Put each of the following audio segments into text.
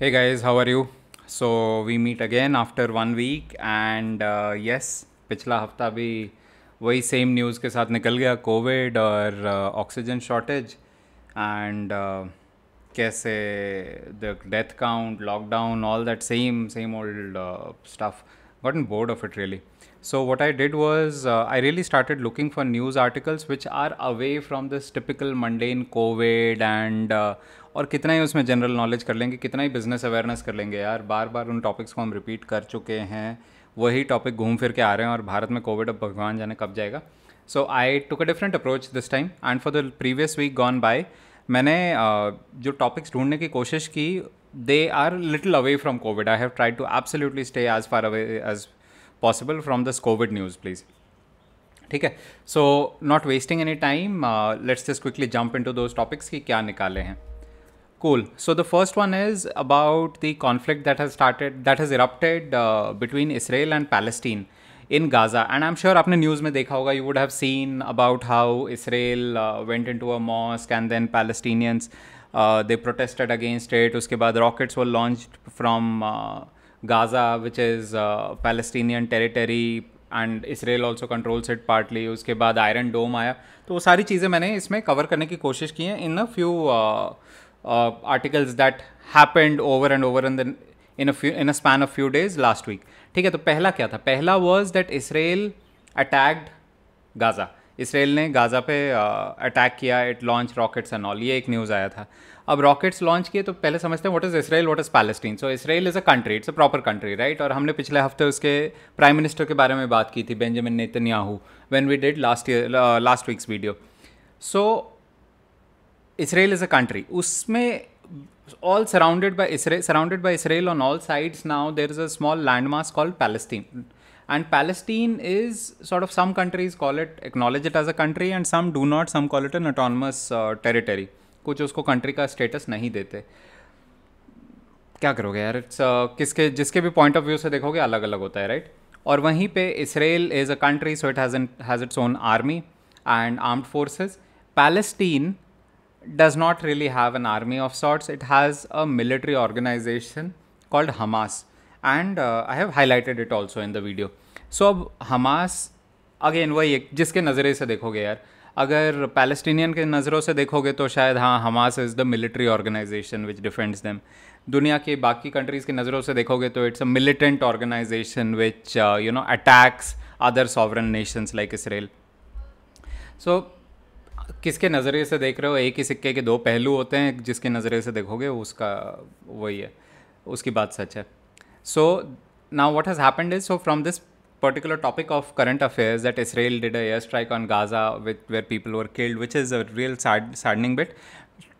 Hey guys, how are you? So we meet again after one week and yes uh, पिछला हफ्ता भी वही same news के साथ निकल गया कोविड और ऑक्सीजन शॉर्टेज एंड कैसे the death count lockdown all that same same old stuff gotten bored of it really. So what I did was uh, I really started looking for news articles which are away from this typical mundane COVID and uh, और कितना ही उसमें general knowledge कर लेंगे कितना ही business awareness कर लेंगे यार बार बार उन टॉपिक्स को हम रिपीट कर चुके हैं वही टॉपिक घूम फिर के आ रहे हैं और भारत में कोविड अब भगवान जाने कब जाएगा so I took a different approach this time and for the previous week gone by मैंने uh, जो टॉपिक्स ढूंढने की कोशिश की they are little away from COVID. I have tried to absolutely stay as far away as possible from this COVID news, please. ठीक है so not wasting any time let's just quickly jump into those topics कि क्या निकाले हैं cool so the first one is about the conflict that has started that has erupted uh, between israel and palestine in gaza and i'm sure aapne news mein you would have seen about how israel uh, went into a mosque and then palestinians they protested against it उसके बाद rockets वो launch from Gaza which is Palestinian territory and Israel also controls it partly उसके बाद iron डोम आया तो वो सारी चीज़ें मैंने इसमें कवर करने की कोशिश की है in a few articles that happened over and over in the in few in a span of few days last week ठीक है तो पहला क्या था पहला was that Israel attacked Gaza Israel ने गाज़ा पे अटैक किया it launch rockets and all ये एक न्यूज़ आया था अब रॉकेट्स लॉन्च किए तो पहले समझते हैं what is Israel what is Palestine so Israel is a country it's a proper country right और हमने पिछले हफ्ते उसके प्राइम मिनिस्टर के बारे में बात की थी Benjamin Netanyahu when we did last year last week's video so Israel is a country उसमें all surrounded by Israel, surrounded by Israel on all sides now, there is a small landmass called Palestine. and palestine is sort of some countries call it acknowledge it as a country and some do not some call it an autonomous uh, territory कुछ उसको country का status नहीं देते क्या करोगे यार it's uh, किसके जिसके भी पॉइंट ऑफ व्यू से देखोगे अलग अलग होता है राइट right? और वहीं पे Israel is a country so it has has its own army and armed forces Palestine does not really have an army of sorts. It has a military organization called Hamas, and I have highlighted it also in the video so अब Hamas again वही एक जिसके नज़रिए से देखोगे यार अगर Palestinian के नज़रों से देखोगे तो शायद हाँ Hamas is the military organization which defends them दुनिया के बाकी कंट्रीज़ के नज़रों से देखोगे तो it's a militant organization which you know attacks other sovereign nations like Israel so किसके नज़रिए से देख रहे हो एक ही सिक्के के दो पहलू होते हैं जिसके नज़रिए से देखोगे उसका वही है उसकी बात सच है So now what has happened is so from this particular topic of current affairs that Israel did a airstrike on Gaza with, where people were killed, which is a real sad, saddening bit.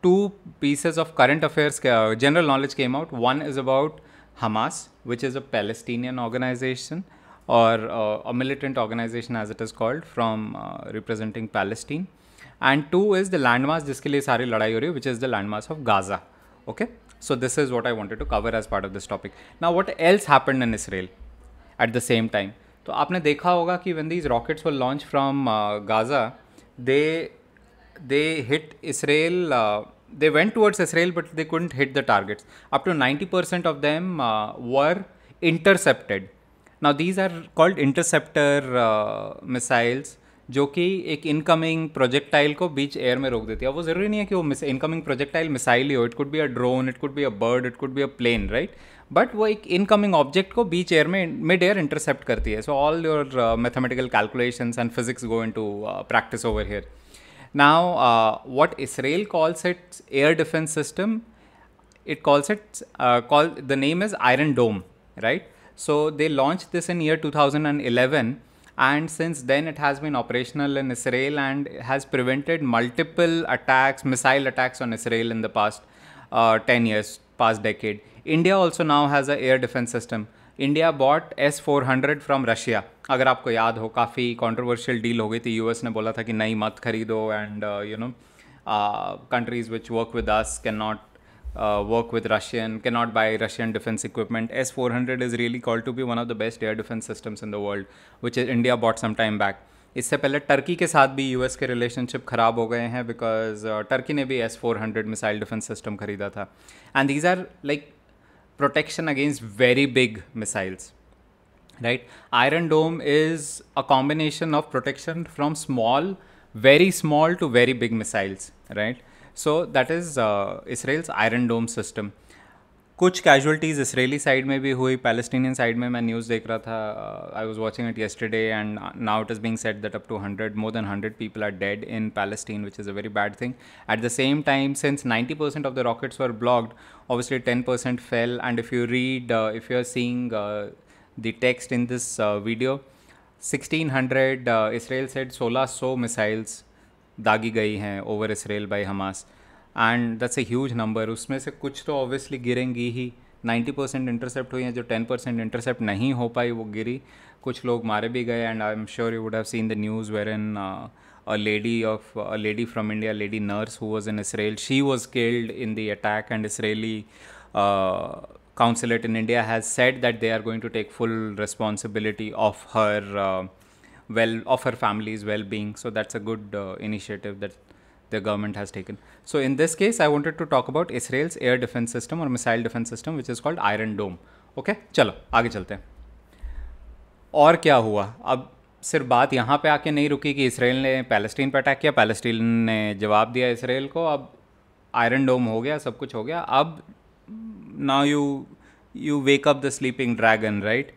Two pieces of current affairs, uh, general knowledge came out. One is about Hamas, which is a Palestinian organization or uh, a militant organization as it is called from uh, representing Palestine. And two is the landmass, Just लिए सारी which is the landmass of Gaza. Okay. So this is what I wanted to cover as part of this topic. Now what else happened in Israel at the same time? So आपने देखा होगा कि when these rockets were launched from uh, Gaza, they they hit Israel. Uh, they went towards Israel, but they couldn't hit the targets. Up to 90% of them uh, were intercepted. Now these are called interceptor missiles जो कि एक incoming projectile को बीच air में रोक देती है वो ज़रूरी नहीं है कि वो मिस इनकमिंग प्रोजेक्टाइल मिसाइल ही हो it could be a drone it could be a bird it could be a plane right but वो एक इनकमिंग ऑब्जेक्ट को बीच एयर में मिड एयर इंटरसेप्ट करती है so all your mathematical calculations and physics go into practice over here now what Israel calls its air defence system it calls it call the name is iron dome right so they launch this in year two thousand and eleven and since then it has been operational in Israel and has prevented multiple attacks, missile attacks on Israel in the past uh, 10 years, past decade. India also now has an air defense system. India bought S four hundred from Russia अगर आपको याद हो काफ़ी controversial deal हो गई थी US ने बोला था कि नहीं मत खरीदो and you know countries which work with us can not uh, work with Russian, cannot buy Russian defense equipment. S 400 is really called to be one of the best air defense systems in the world, which India bought some time back. इससे पहले Turkey के साथ भी US के relationship ख़राब हो गए हैं बिकॉज टर्की uh, ने भी S four hundred missile defence system ख़रीदा था and these are like protection against very big missiles right iron dome is a combination of protection from small very small to very big missiles right so that is uh, Israel's Iron Dome system. कुछ casualties Israeli side में भी हुई Palestinian side में मैं news देख रहा था I was watching it yesterday and now it is being said that up to hundred more than hundred people are dead in Palestine which is a very bad thing at the same time since ninety percent of the rockets were blocked obviously ten percent fail and if you read if you are seeing the text in this video sixteen hundred Israel said सोलह सौ missiles दागी गई हैं over Israel by Hamas and that's a huge number उसमें से कुछ तो obviously गिरेंगी ही 90% परसेंट इंटरसेप्ट हुई हैं जो 10% परसेंट इंटरसेप्ट नहीं हो पाई वो गिरी कुछ लोग मारे भी गए and I am sure you would have seen the news where in a lady of a lady from India lady nurse who was in Israel she was killed in the attack and Israeli consulate in India has said that they are going to take full responsibility of her well of her family's well-being so that's a good uh, initiative that the government has taken so in this case i wanted to talk about israel's air defense system or missile defense system which is called iron dome okay okay? चलो आगे चलते हैं और क्या हुआ अब सिर्फ बात यहाँ पे आके नहीं रुकी कि इसराइल ने पैलेस्टीन पर अटैक किया पैलेस्टीन ने जवाब दिया इसराइल को अब आयरन डोम हो गया सब कुछ हो गया अब now you you wake up the sleeping dragon right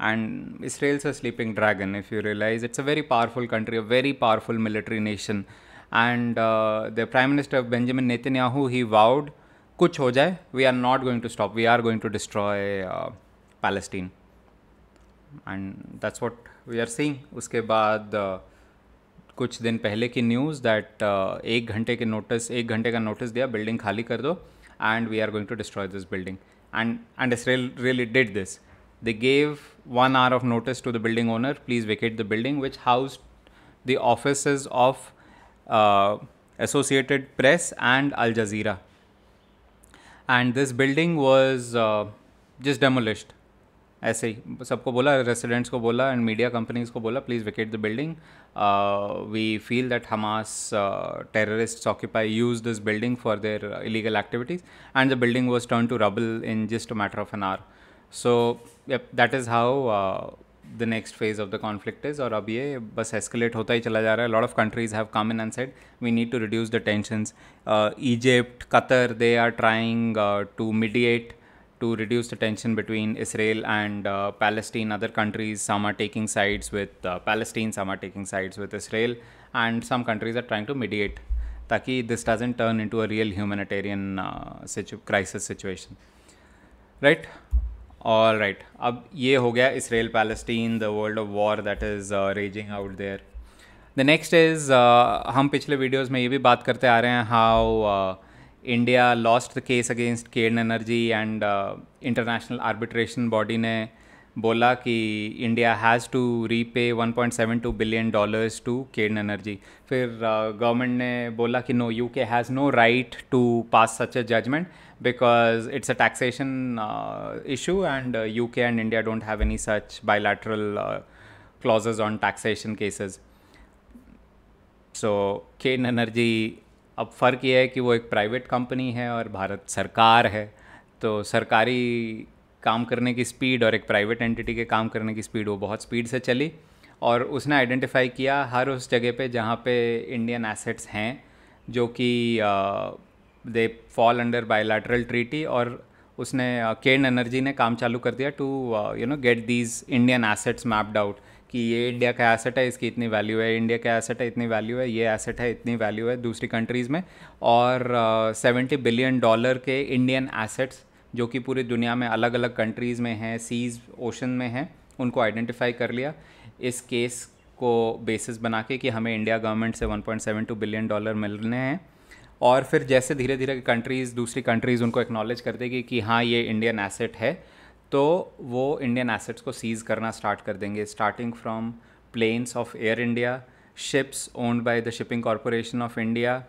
and Israel's a sleeping dragon if you realize it's a very powerful country a very powerful military nation and uh, the prime minister Benjamin Netanyahu he vowed kuch ho jai we are not going to stop we are going to destroy uh, Palestine and that's what we are seeing Uske baad, uh, कुछ दिन पहले की news that uh, एक घंटे के notice एक घंटे का नोटिस दिया बिल्डिंग खाली कर दो and we are going to destroy this building and and Israel really did this they gave one hour of notice to the building owner, please vacate the building which housed the offices of uh, Associated Press and Al Jazeera. And this building was uh, just demolished. ऐसे ही सबको बोला residents को बोला and media companies को बोला please vacate the building we feel that Hamas terrorist occupy use this building for their illegal activities and the building was turn to rubble in just a matter of an hour so yep, that is how uh, the next phase of the conflict is or अब ये escalate होता ही चला जा रहा A lot of countries have come in and said we need to reduce the tensions uh, Egypt Qatar they are trying uh, to mediate to reduce the tension between Israel and uh, Palestine other countries some are taking sides with uh, Palestine some are taking sides with Israel and some countries are trying to mediate taki this doesn't turn into a real humanitarian uh, situ- crisis situation right और right अब ये हो गया Israel Palestine the world of war that is raging out there the next is हम पिछले videos में ये भी बात करते आ रहे हैं how India lost the case against Cairn Energy and international arbitration body ने बोला कि India has to repay 1.72 billion dollars to Cairn Energy फिर गवर्नमेंट uh, ने बोला कि no U K has no right to pass such a judgement because it's a taxation issue and U K and India don't have any such bilateral clause on taxation cases so Cairn Energy अब फ़र्क ये है कि वो एक private company है और भारत सरकार है तो सरकारी काम करने की स्पीड और एक प्राइवेट एंटिटी के काम करने की स्पीड वो बहुत स्पीड से चली और उसने आइडेंटिफाई किया हर उस जगह पे जहाँ पे इंडियन एसेट्स हैं जो कि they fall under bilateral treaty और उसने केन एनर्जी ने काम चालू कर दिया to you know get these Indian assets mapped out कि ये इंडिया का एसेट है इसकी इतनी वैल्यू है इंडिया का एसेट है इतनी वैल्यू है ये एसेट है इतनी वैल्यू है दूसरी कंट्रीज़ में और सेवेंटी बिलियन डॉलर के इंडियन एसेट्स जो कि पूरी दुनिया में अलग अलग कंट्रीज़ में हैं सीज़ ओशन में हैं उनको आइडेंटिफाई कर लिया इस केस को बेसिस बना के कि हमें इंडिया गवर्नमेंट से 1.72 बिलियन डॉलर मिलने हैं और फिर जैसे धीरे धीरे कंट्रीज़ दूसरी कंट्रीज़ उनको एक्नॉलेज कर देगी कि हाँ ये इंडियन एसेट है तो वो इंडियन एसेट्स को सीज़ करना स्टार्ट कर देंगे starting from planes of Air India ships owned by the Shipping Corporation of India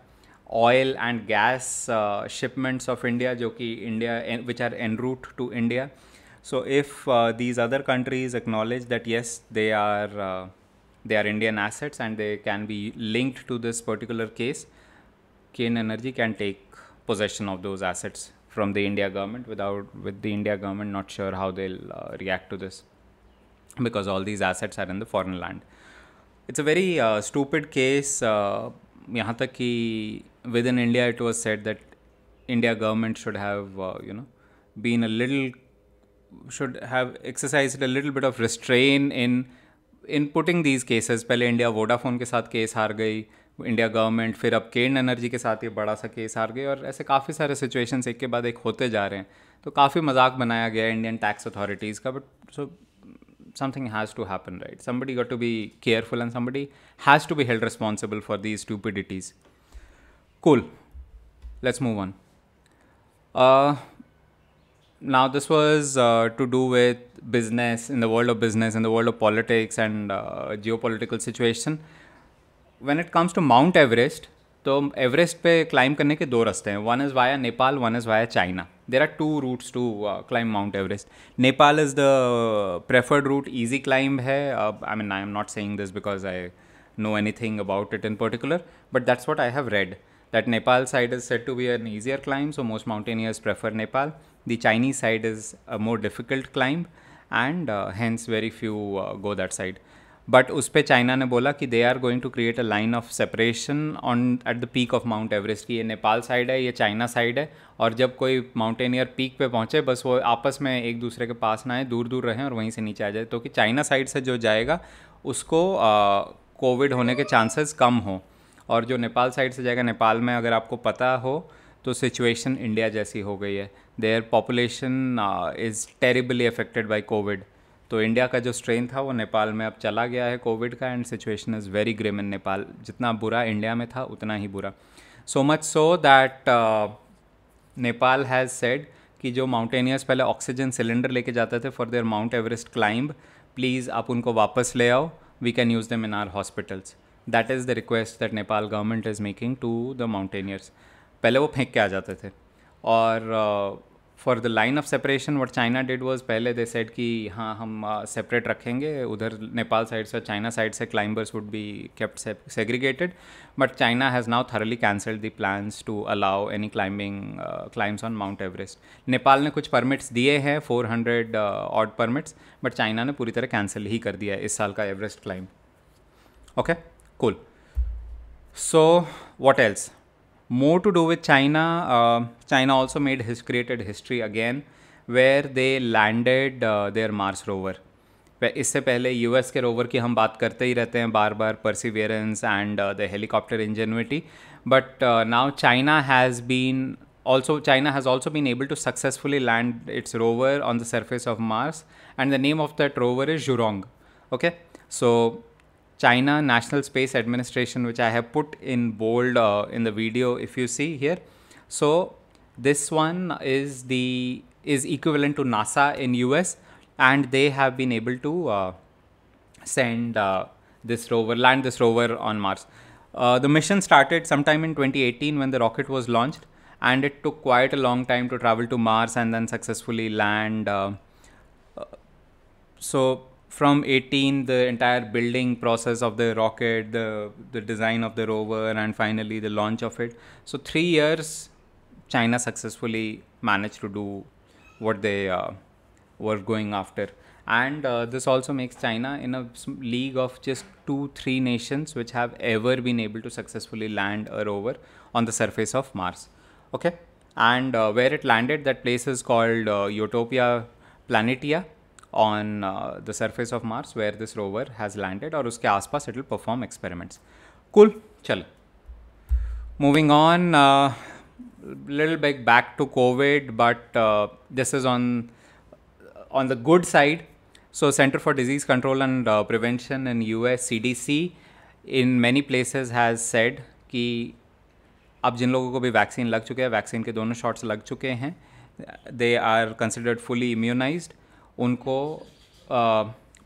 oil and gas uh, shipments of India, joki India, eh, which are en route to India. So if uh, these other countries acknowledge that yes, they are uh, they are Indian assets and they can be linked to this particular case, Kane Energy can take possession of those assets from the India government without with the India government not sure how they'll uh, react to this because all these assets are in the foreign land. It's a very uh, stupid case. यहाँ तक कि within India, it was said that India government should have, uh, you know, been a little, should have exercised a little bit of restraint in in putting these cases पहले India Vodafone के साथ case हार गई India government फिर अब केन energy के साथ ये बड़ा सा केस हार गई और ऐसे काफ़ी सारे सिचुएशंस एक के बाद एक होते जा रहे हैं तो काफ़ी मजाक बनाया गया इंडियन टैक्स अथॉरिटीज़ का but so something has to happen right somebody got to be careful and somebody has to be held responsible for these stupidities Cool. Let's move on. Uh, now, this was uh, to do with business in the world of business, in the world of politics and uh, geopolitical situation. When it comes to Mount Everest, तो Everest पे climb करने के दो रास्ते हैं one is via Nepal one is via China there are two routes to climb Mount Everest Nepal is the preferred route easy climb है I mean I am not saying this because I know anything about it in particular but that's what I have read that Nepal side is said to be an easier climb, so most mountaineers prefer Nepal. The Chinese side is a more difficult climb, and uh, hence very few uh, go that side. But उस पर China ने बोला कि they are going to create a line of separation on at the peak of Mount Everest की ये Nepal side है ये China side है और जब कोई माउंटेनियर पीक पे पहुँचे बस वो आपस में एक दूसरे के पास ना आए दूर दूर रहें और वहीं से नीचे आ जाए तो कि चाइना साइड से जो जाएगा उसको कोविड uh, होने के चांसेस कम हों और जो नेपाल साइड से जाएगा नेपाल में अगर आपको पता हो तो सिचुएशन इंडिया जैसी हो गई है there population is terribly affected by Covid तो इंडिया का जो स्ट्रेन था वो नेपाल में अब चला गया है कोविड का and situation is very grim in Nepal जितना बुरा इंडिया में था उतना ही बुरा so much so that Nepal has said कि जो माउंटेनियर्स पहले ऑक्सीजन सिलेंडर लेके जाते थे for their Mount Everest climb please आप उनको वापस ले आओ we can use them in our hospitals that is the request that Nepal government is making to the mountaineers पहले वो फेंक के आ जाते थे और for the line of separation what China did was पहले दे सेड कि हाँ हम सेपरेट uh, रखेंगे उधर नेपाल साइड से चाइना साइड से climbers would be kept segregated but China has now thoroughly cancelled the plans to allow any climbing climbs on Mount Everest Nepal ने कुछ परमिट्स दिए हैं four hundred odd permits but China ने पूरी तरह cancel ही कर दिया है इस साल का Everest climb okay okay? cool so what else more to do with china uh, china also made his created history again where they landed uh, their mars rover इससे पहले यूएस के रोवर की हम बात करते ही रहते हैं बार बार Perseverance and the helicopter Ingenuity but now China has been also china has also been able to successfully land its rover on the surface of mars and the name of that rover is zhurong okay so China National Space Administration, which I have put in bold uh, in the video if you see here. So this one is the is equivalent to NASA in US and they have been able to uh, send uh, this rover, land this rover on Mars. Uh, the mission started sometime in 2018 when the rocket was launched and it took quite a long time to travel to Mars and then successfully land. Uh, uh, so from 18 the entire building process of the rocket the the design of the rover and finally the launch of it so 3 years china successfully managed to do what they uh, were going after and uh, this also makes china in a league of just two three nations which have ever been able to successfully land a rover on the surface of mars okay and uh, where it landed that place is called uh, utopia planetia on uh, the surface of Mars where this rover has landed और उसके आसपास it will perform experiments cool चल moving on little bit back to COVID, but uh, this is on uh, on the good side. So, Center for Disease Control and uh, Prevention in US CDC in many places has said कि अब जिन लोगों को भी vaccine लग चुके हैं vaccine के दोनों शॉट्स लग चुके हैं they are considered fully immunised उनको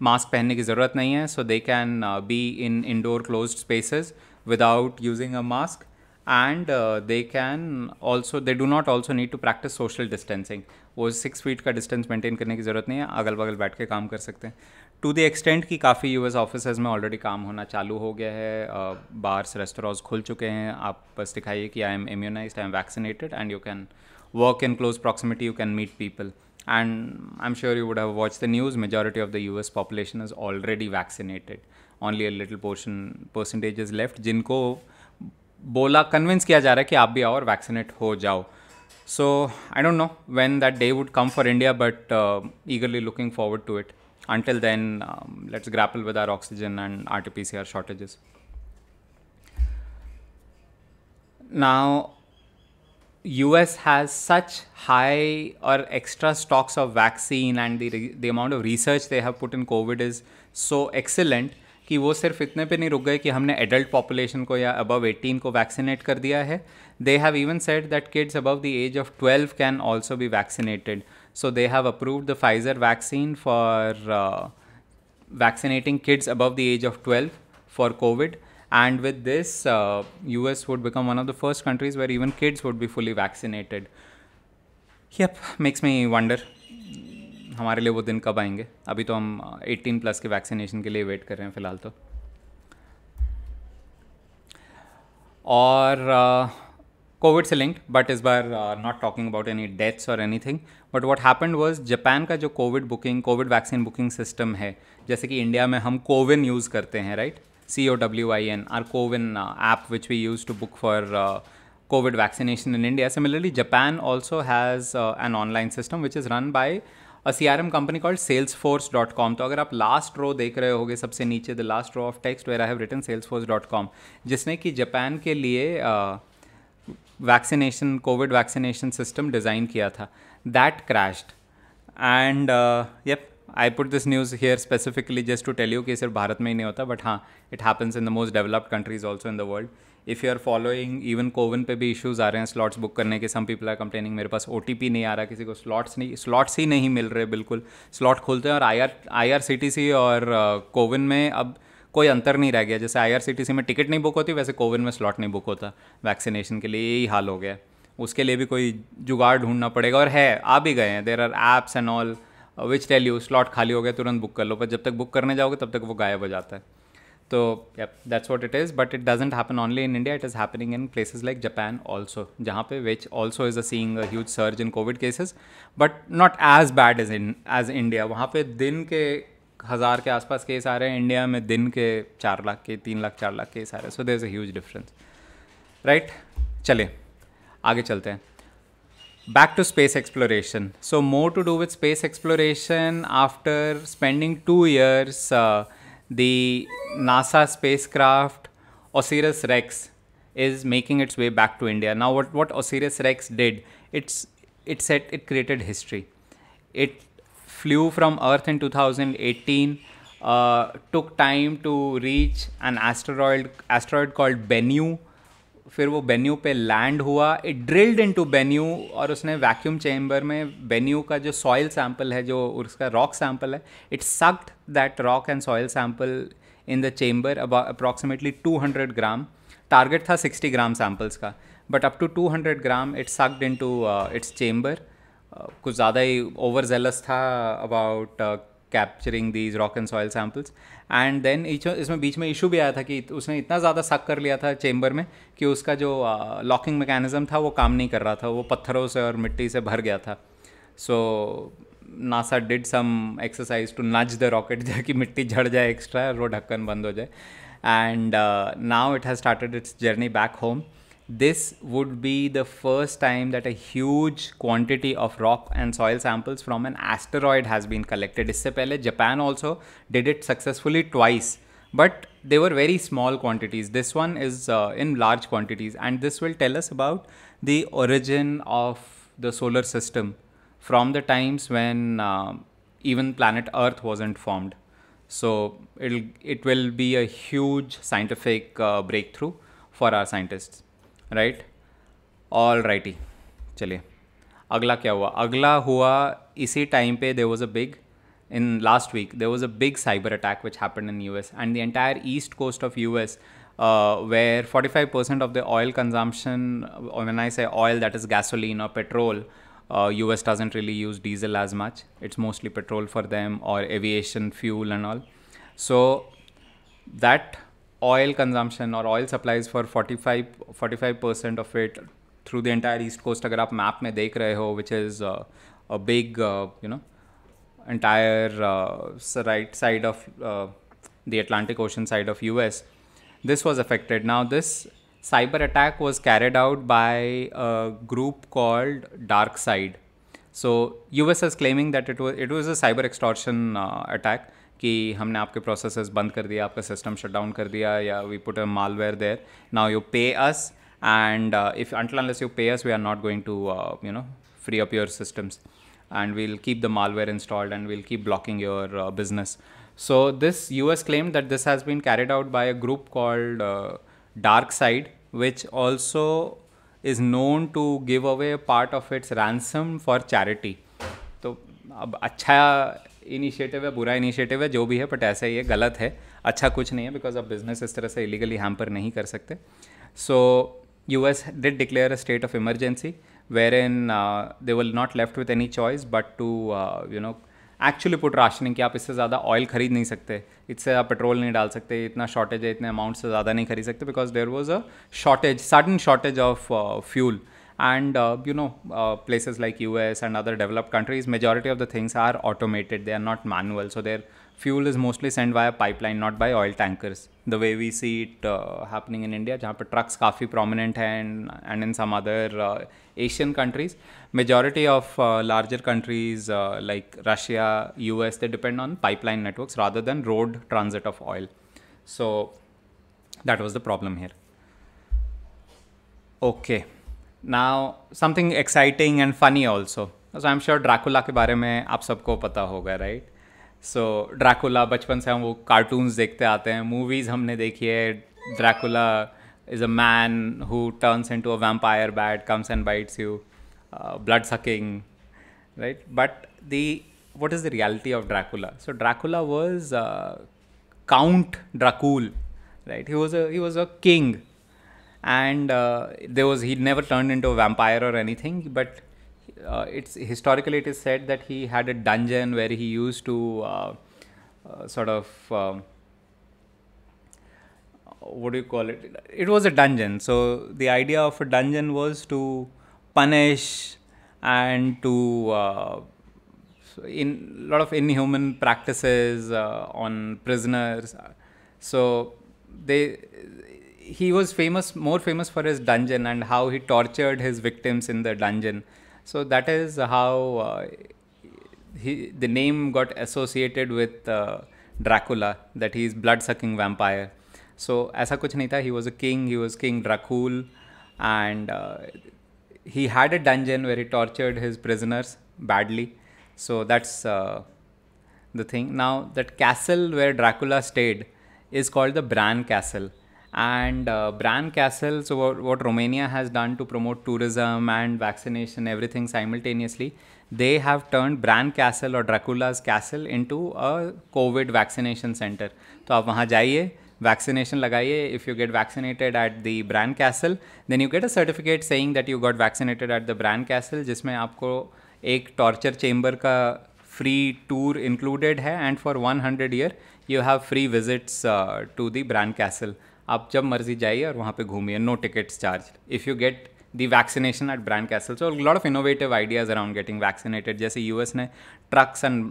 मास्क पहनने की ज़रूरत नहीं है so they can be in indoor close spaces without using a mask and they can also they do not also need to practise social distancing वो six feet का distance maintain करने की ज़रूरत नहीं है अगल बगल बैठ के काम कर सकते हैं टू द एक्सटेंट कि काफ़ी यू एस ऑफिस में ऑलरेडी काम होना चालू हो गया है बार्स रेस्टोरेंट्स खुल चुके हैं आप बस दिखाइए कि I am immunise I am vaccinated and you can work in close proximity you can meet people and i'm sure you would have watched the news majority of the us population is already vaccinated only a little portion percentage is left जिनको bola convince किया जा रहा है कि आप भी आओ और वैक्सीनेट हो जाओ so I don't know when that day would come for India but eagerly looking forward to it. until then um, let's grapple with our oxygen and RT-PCR shortages. Now US has such high or extra stocks of vaccine and the the amount of research they have put in COVID is so excellent कि वो सिर्फ इतने पे नहीं रुक गए कि हमने एडल्ट पॉपुलेशन को या अबव 18 को वैक्सीनेट कर दिया है they have even set that kids above the age of 12 can also be vaccinated so they have approved the Pfizer vaccine for vaccinating kids above the age of 12 for Covid And with this, uh, US would become one of the first countries where even kids would be fully vaccinated. Yep, makes me wonder हमारे लिए वो दिन कब आएंगे अभी तो हम 18 uh, plus के वैक्सीनेशन के लिए वेट कर रहे हैं फ़िलहाल तो और कोविड uh, से लिंक्ड बट इस बार not talking about any deaths और anything but what happen was Japan का जो Covid booking Covid vaccine booking system है जैसे कि इंडिया में हम कोविन यूज़ करते हैं right right? COWIN, our COWIN uh, app, which we use to book for uh, COVID vaccination in India. Similarly, Japan also has uh, an online system which is run by a C R M company called Salesforce dot com तो अगर आप last row देख रहे होगे सबसे नीचे the last row of text where I have written Salesforce dot com जिसने कि जापान के लिए vaccination Covid vaccination system design किया था that crashed and yup I put this news here specifically just to tell you कि सिर्फ भारत में ही नहीं होता बट हाँ it happens in the most developed countries also in the world if you are following even CoWIN पे भी issues आ रहे हैं स्लॉट्स बुक करने के सम पीपल आर कंप्लेनिंग मेरे पास ओ नहीं आ रहा किसी को स्लॉट्स नहीं स्लॉट्स ही नहीं मिल रहे बिल्कुल स्लॉट खोलते हैं और I R I R C T C और कोविन uh, में अब कोई अंतर नहीं रह गया जैसे आई आर सी टी सी में टिकट नहीं बुक होती वैसे कोविन में स्लॉट नहीं बुक होता वैक्सीनेशन के लिए यही हाल हो गया उसके लिए भी कोई जुगाड़ ढूंढना पड़ेगा और है आ भी गए हैं there are apps and all which tell you slot खाली हो गया तुरंत बुक कर लो पर जब तक बुक करने जाओगे तब तक वो गायब हो जाता है तो that's what it is but it doesn't happen only in India it is happening in places like Japan also जहाँ पे which also is a seeing huge surge in Covid cases but not as bad as in as India वहाँ पे दिन के हज़ार के आसपास case आ रहे हैं इंडिया में दिन के चार लाख के तीन लाख चार लाख केस आ रहे हैं so there is a huge difference right चले आगे चलते हैं back to space exploration. So more to do with space exploration after spending two years, uh, the NASA spacecraft Osiris Rex is making its way back to India. Now what, what Osiris Rex did, it's, it said it created history. It flew from Earth in 2018, uh, took time to reach an asteroid, asteroid called Bennu, फिर वो बेन्यू पे land हुआ it drilled into Bennu और उसने vacuum chamber में बेन्यू का जो soil sample है जो उसका रॉक सैम्पल है it sucked that rock and soil sample in the chamber approximately hundred gram target था सिक्सटी ग्राम सैम्पल्स का but up to two hundred gram it sucked into its chamber कुछ ज़्यादा ही overzealous था about capturing these rock and soil samples and then इसमें बीच में issue भी आया था कि उसने इतना ज़्यादा सक कर लिया था चेम्बर में कि उसका जो लॉकिंग मैकेनिज़्म था वो काम नहीं कर रहा था वो पत्थरों से और मिट्टी से भर गया था so NASA did some exercise to nudge the rocket ताकि मिट्टी झड़ जाए एक्स्ट्रा और वो ढक्कन बंद हो जाए and now it has started its journey back home this would be the first time that a huge quantity of rock and soil samples from an asteroid has been collected. इससे पहले also did it successfully twice, but they were very small quantities. This one is uh, in large quantities, and this will tell us about the origin of the solar system from the times when uh, even planet Earth wasn't formed. So it'll it will be a huge scientific uh, breakthrough for our scientists. Right. All righty. चलिए Agla क्या हुआ अगला हुआ इसी time पे there was a big in last week there was a big cyber attack which happened in US and the entire east coast of US uh, where 45% of the oil consumption when I say oil that is gasoline or petrol US uh, doesn't really use diesel as much it's mostly petrol for them or aviation fuel and all so that oil consumption or oil supplies for 45 45 percent of it through the entire east coast अगर आप map में देख रहे हो which is a big you know right side of uh, the Atlantic Ocean side of US. This was affected. Now this cyber attack was carried out by a group called Dark Side. So US is claiming that it was it was a cyber extortion uh, attack कि हमने आपके process बंद कर दिया आपका system shut down कर दिया या we put a malware there now you pay us and if unless you pay us we are not going to you know free up your systems and we'll keep the malware installed and we'll keep blocking your business so this U S claim that this has been carried out by a group called DarkSide which also is known to give away part of its ransom for charity तो अब अच्छा initiative है बुरा initiative है जो भी है but ऐसा ही है गलत है अच्छा कुछ नहीं है बिकॉज आप बिजनेस इस तरह से इलीगली हैम्पर नहीं कर सकते so U S did declare a state of emergency where in they will not left with any choice but to you know actually put rationing कि आप इससे ज़्यादा ऑयल खरीद नहीं सकते इससे आप पेट्रोल नहीं डाल सकते इतना शॉर्टेज है इतने अमाउंट से ज़्यादा नहीं खरीद सकते because there was a shortage sudden shortage of fuel and uh, you know uh, places like us and other developed countries majority of the things are automated they are not manual so their fuel is mostly sent via pipeline not by oil tankers the way we see it uh, happening in india jahan trucks काफ़ी prominent and, and in some other uh, asian countries majority of uh, larger countries uh, like russia us they depend on pipeline networks rather than road transit of oil so that was the problem here okay now something exciting and funny also so i'm sure Dracula के बारे में आप सबको पता होगा right so Dracula बचपन से हम वो कार्टून्स देखते आते हैं मूवीज़ हमने देखी है Dracula is a man who turns into a vampire bat comes and bites you blood sucking right but the what is the reality of Dracula? So Dracula was uh, Count Dracul, right? He was a he was a king and uh, there was he never turned into a vampire or anything but uh, it's historically it is said that he had a dungeon where he used to uh, uh sort of um, what do you call it it was a dungeon so the idea of a dungeon was to punish and to uh, in a lot of inhuman practices uh, on prisoners so they he was famous, more famous for his dungeon and how he tortured his victims in the dungeon. So that is how uh, he, the name got associated with uh, Dracula, that he is blood-sucking vampire. So ऐसा कुछ नहीं था. He was a king. He was King Dracul, and uh, he had a dungeon where he tortured his prisoners badly. So that's uh, the thing. Now that castle where Dracula stayed is called the Bran Castle and uh, Bran Castle. So what, what, Romania has done to promote tourism and vaccination, everything simultaneously, they have turned Bran Castle or Dracula's Castle into a COVID vaccination center. So आप वहाँ जाइए vaccination if you get vaccinated at the Bran castle then you get a certificate saying that you got vaccinated at the Bran castle जिसमें आपको एक torture chamber का free tour included है and for 100 year you have free visits to the Bran Castle आप जब मर्जी जाइए और वहाँ पे घूमिए no tickets charge if you get the vaccination at Bran Castle so lot of innovative ideas around getting vaccinated जैसे यू एस ने ट्रक्स एंड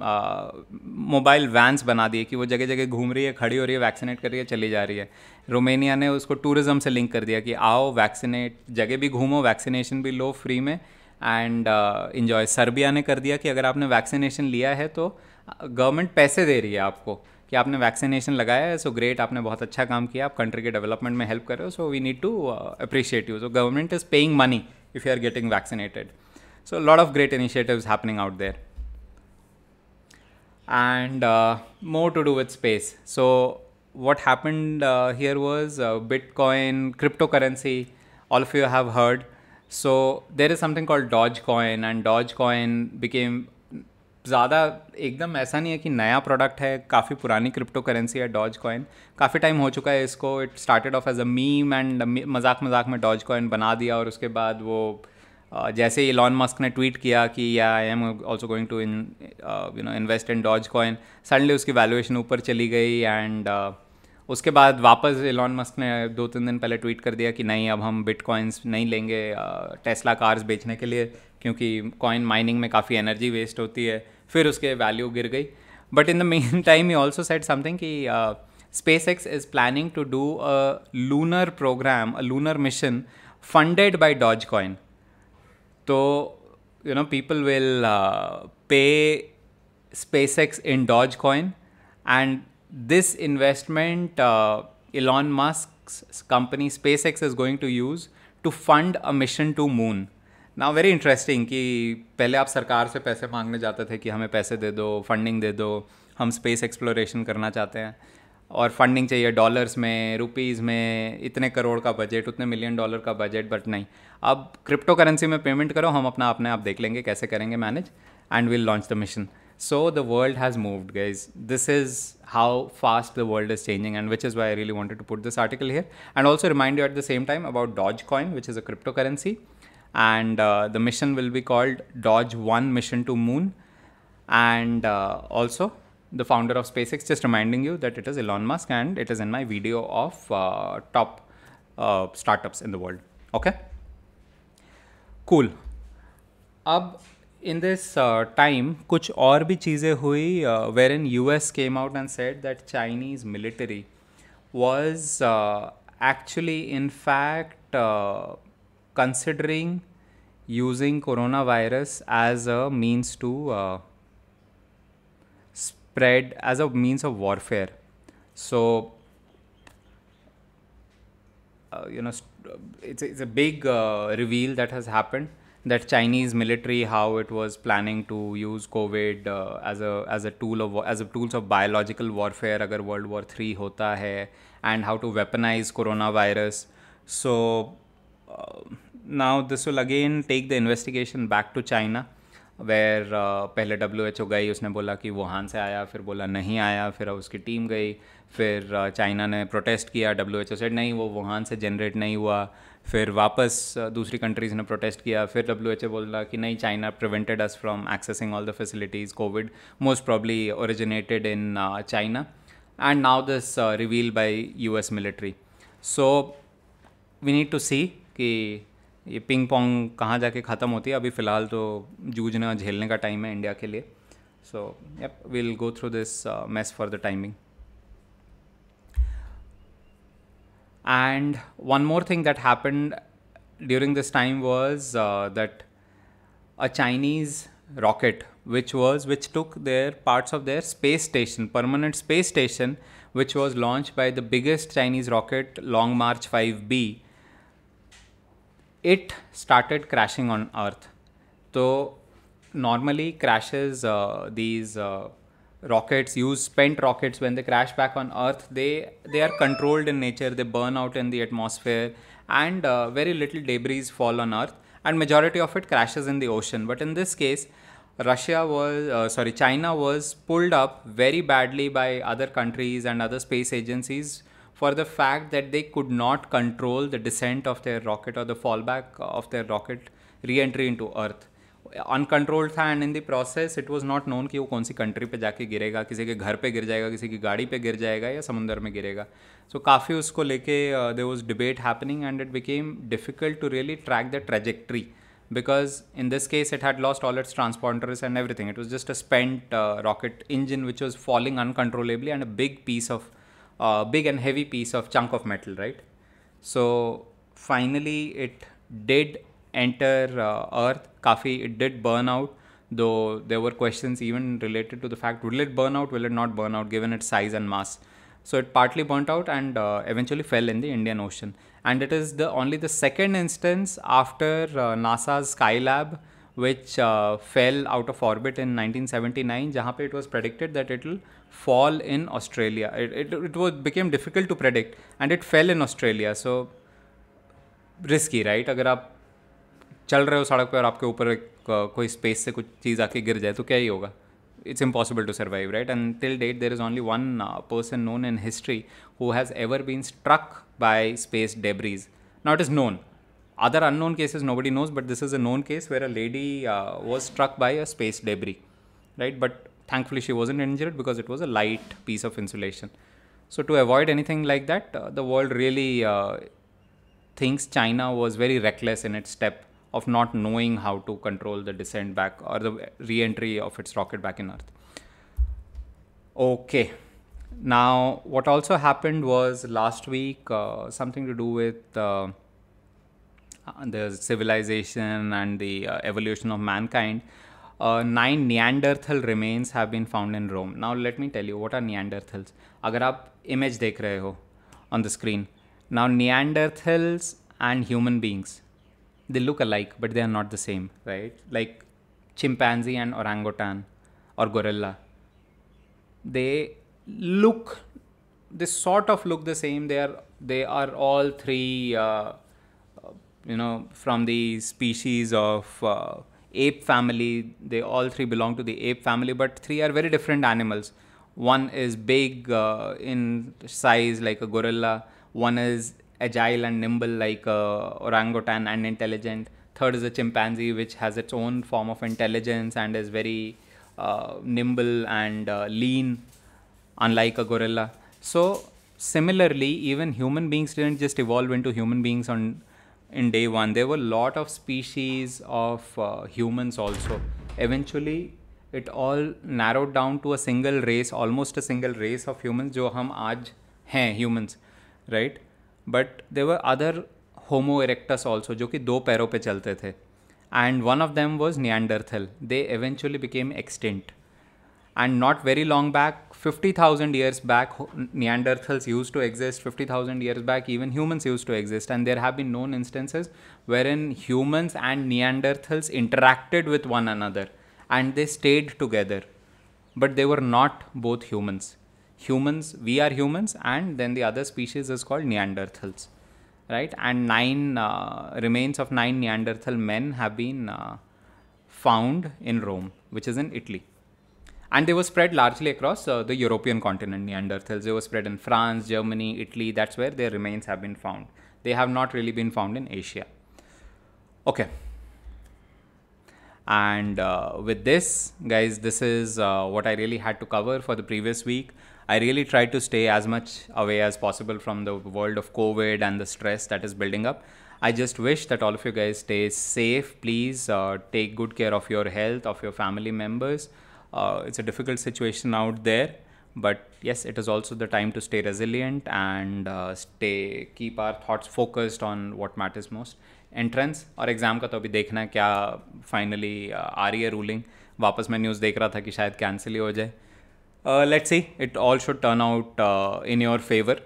मोबाइल वैन्स बना दिए कि वो जगह जगह घूम रही है खड़ी हो रही है वैक्सीनेट कर रही है चली जा रही है रोमेनिया ने उसको टूरिज़्म से लिंक कर दिया कि आओ वैक्सीनेट जगह भी घूमो वैक्सीनेशन भी लो फ्री में एंड इन्जॉय सर्बिया ने कर दिया कि अगर आपने वैक्सीनेशन लिया है तो गवर्नमेंट uh, पैसे दे रही है आपको कि आपने वैक्सीनेशन लगाया है सो ग्रेट आपने बहुत अच्छा काम किया आप कंट्री के डेवलपमेंट में हेल्प कर रहे हो so we need to appreciate you so government is paying money if you are getting vaccinated so lot of great initiative happening out there and more to do with space so what happened here was Bitcoin cryptocurrency all of you have heard so there is something called Dogecoin and Dogecoin became ज़्यादा एकदम ऐसा नहीं है कि नया product है काफ़ी पुरानी क्रिप्टो करेंसी है डॉज कॉइन काफ़ी टाइम हो चुका है इसको it started off as a meme and मजाक मजाक में डॉज कॉइन बना दिया और उसके बाद वो जैसे ही लॉन मस्क ने ट्वीट किया कि या I am also going to in you know invest in Dogecoin suddenly उसकी वैल्यूएशन ऊपर चली गई एंड उसके बाद वापस एलॉन मस्क ने दो तीन दिन पहले ट्वीट कर दिया कि नहीं अब हम बिटकॉइंस नहीं लेंगे टेस्ला कार्स बेचने के लिए क्योंकि कॉइन माइनिंग में काफ़ी एनर्जी वेस्ट होती है फिर उसके वैल्यू गिर गई but in the main time you also set something कि SpaceX is planning to do a lunar program a lunar mission funded by Dogecoin तो you know people will pay SpaceX in Dogecoin and this investment Elon Musk company SpaceX is going to use to fund a mission to moon ना very interesting कि पहले आप सरकार से पैसे मांगने जाते थे कि हमें पैसे दे दो फंडिंग दे दो हम स्पेस एक्सप्लोरेशन करना चाहते हैं और फंडिंग चाहिए डॉलर्स में रुपीज़ में इतने करोड़ का बजट उतने मिलियन डॉलर का बजट बट नहीं अब क्रिप्टो करेंसी में पेमेंट करो हम अपना अपने आप देख लेंगे कैसे करेंगे manage and will launch the mission so the world has moved guys this is how fast the world is changing and which is why I really wanted to put this article here and also remind you at the same time about Dogecoin which is a cryptocurrency and uh, the mission will be called Dodge 1 Mission to Moon. And uh, also, the founder of SpaceX, just reminding you that it is Elon Musk and it is in my video of uh, top uh, startups in the world. Okay? Cool. Ab in this uh, time, kuch aur bhi cheeze hui uh, wherein US came out and said that Chinese military was actually, in fact, considering using coronavirus as a means to uh, spread as a means of warfare so uh, you know uh, it's a, it's a big uh, reveal that has happened that chinese military how it was planning to use covid uh, as a as a tool of as a tools of biological warfare agar world war 3 hota hai and how to weaponize coronavirus so um, now this will again take the investigation back to China where uh, पहले W H O गई उसने बोला कि Wuhan से आया फिर बोला नहीं आया फिर उसकी टीम गई फिर चाइना uh, ने प्रोटेस्ट किया डब्ल्यू एच ओ सेड नहीं वो वुहान से जनरेट नहीं हुआ फिर वापस uh, दूसरी कंट्रीज़ ने प्रोटेस्ट किया फिर डब्ल्यू एच ओ बोला कि नहीं China prevented us from accessing all the facilities Covid most probably originated in China and now this reveal by U S military so we need to see कि ये ping pong कहाँ जाके ख़त्म होती है अभी फ़िलहाल तो जूझना झेलने का टाइम है इंडिया के लिए so yup will go through this mess for the timing and one more thing that happen during this time was that a Chinese rocket which was which took their parts of their space station permanent space station which was launch by the biggest Chinese rocket Long March five B it started crashing on Earth. So normally crashes uh, these uh, rockets use spent rockets when they crash back on Earth. They they are controlled in nature. They burn out in the atmosphere, and uh, very little debris fall on Earth. And majority of it crashes in the ocean. But in this case, Russia was uh, sorry China was pulled up very badly by other countries and other space agencies for the fact that they could not control the descent of their rocket or the fallback of their rocket re-entry into Earth. uncontrolled था and in the process it was not known कि वो कौन सी country पे जाके गिरेगा किसी के घर पे गिर जाएगा किसी की गाड़ी पे गिर जाएगा या समुंदर so, काफ़ी उसको लेके there was debate happening and it became difficult to really track the because in this case it had lost all its transponders and everything. It was just a spent uh, rocket engine which was falling uncontrollably and a big piece of uh, big and heavy piece of chunk of metal, right? So finally, it did enter uh, Earth. Kafi, it did burn out, though there were questions even related to the fact will it burn out, will it not burn out, given its size and mass. So it partly burnt out and uh, eventually fell in the Indian Ocean. And it is the only the second instance after uh, NASA's Skylab which uh, fell out of orbit in 1979 jahan it was predicted that it will fall in australia it, it, it was became difficult to predict and it fell in australia so risky right अगर आप चल रहे हो सड़क पे और आपके ऊपर कोई स्पेस से कुछ it's impossible to survive, right? And till date, there is only one uh, person known in history who has ever been struck by space debris. Now, it is known other unknown cases nobody knows, but this is a known case where a lady uh, was struck by a space debris, right? But thankfully she wasn't injured because it was a light piece of insulation. So to avoid anything like that, uh, the world really uh, thinks China was very reckless in its step of not knowing how to control the descent back or the re-entry of its rocket back in Earth. Okay. Now, what also happened was last week uh, something to do with uh, uh, the civilization and the uh, evolution of mankind, uh, nine Neanderthal remains have been found in Rome. Now let me tell you what are Neanderthals. अगर आप image देख on the screen. Now Neanderthals and human beings, they look alike but they are not the same, right? Like chimpanzee and orangutan or gorilla. They look, they sort of look the same. They are they are all three uh, you know, from the species of uh, ape family. They all three belong to the ape family, but three are very different animals. One is big uh, in size like a gorilla. One is agile and nimble like a orangutan and intelligent. Third is a chimpanzee, which has its own form of intelligence and is very uh, nimble and uh, lean, unlike a gorilla. So similarly, even human beings didn't just evolve into human beings on in day one. There were a lot of species of uh, humans also. Eventually, it all narrowed down to a single race, almost a single race of humans, जो हम आज हैं humans, right? But there were other Homo erectus also, जो कि दो पैरों पे And one of them was Neanderthal. They eventually became extinct. And not very long back, 50,000 years back, Neanderthals used to exist. 50,000 years back, even humans used to exist. And there have been known instances wherein humans and Neanderthals interacted with one another and they stayed together. But they were not both humans. Humans, we are humans, and then the other species is called Neanderthals, right? And nine uh, remains of nine Neanderthal men have been uh, found in Rome, which is in Italy and they were spread largely across uh, the European continent. Neanderthals they were spread in France, Germany, Italy. That's where their remains have been found. They have not really been found in Asia. Okay. And uh, with this, guys, this is uh, what I really had to cover for the previous week. I really tried to stay as much away as possible from the world of COVID and the stress that is building up. I just wish that all of you guys stay safe. Please uh, take good care of your health, of your family members uh, it's a difficult situation out there but yes it is also the time to stay resilient and uh, stay keep our thoughts focused on what matters most Entrance or exam, का तो अभी देखना है क्या finally आ रही है ruling. वापस मैं न्यूज़ देख रहा था कि शायद कैंसिल ही हो जाए let's see it all should turn out in your favour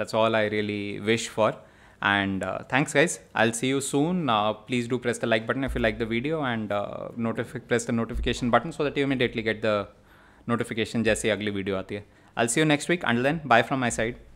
that's all I really wish for and uh, thanks guys i'll see you soon uh, please do press the like button if you like the video and uh, press the notification button so that you immediately get the notification jaise ugly video aati hai i'll see you next week until then bye from my side